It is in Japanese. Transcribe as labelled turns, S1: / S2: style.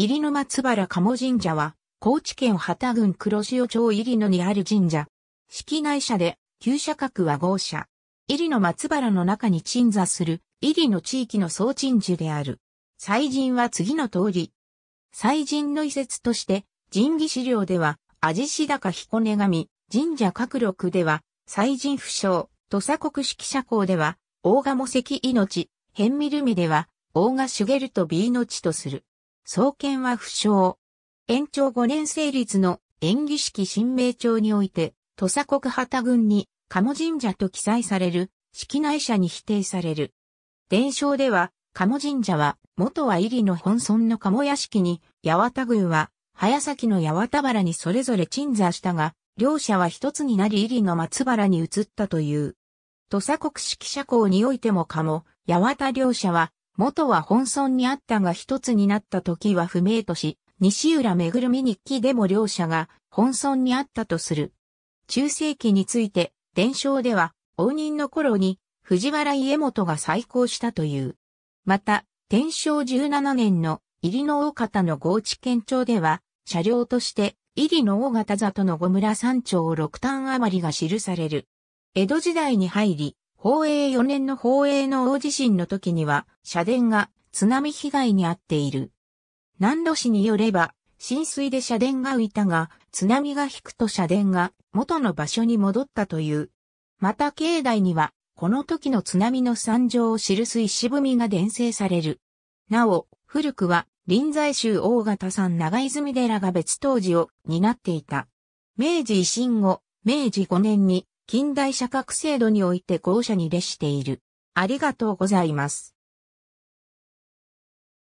S1: 入野松原鴨神社は、高知県旗郡黒潮町入野にある神
S2: 社。式内社で、旧社格は豪社。入野松原の中に鎮座する、入野地域の総鎮守である。祭神は次の通り。祭神の遺説として、神儀資料では、味志高彦根神、神社各録では、祭神不詳、土佐国式社交では、大賀茂石命、辺見るみでは、大賀茂と B の地とする。創建は不詳。延長5年成立の演技式新名帳において、土佐国旗軍に鴨神社と記載される、式内社に否定される。伝承では、鴨神社は、元は入りの本村の鴨屋敷に、八幡宮は、早崎の八幡原にそれぞれ鎮座したが、両者は一つになり入りの松原に移ったという。土佐国式社交においても鴨、八幡両者は、元は本村にあったが一つになった時は不明とし、西浦めぐるみ日記でも両者が本村にあったとする。中世紀について、伝承では、応仁の頃に藤原家元が再興したという。また、天正17年の入野大方の合地県庁では、車両として入野大方里の五村山頂6単余りが記される。江戸時代に入り、宝永4年の宝永の大地震の時には、社殿が津波被害に遭っている。南路市によれば、浸水で社殿が浮いたが、津波が引くと社殿が元の場所に戻ったという。また境内には、この時の津波の惨状を記す石踏みが伝生される。なお、古くは、臨済州大型山長泉寺が別当時を担っていた。明治維新後、
S1: 明治5年に近代社格制度において後者に列している。ありがとうございます。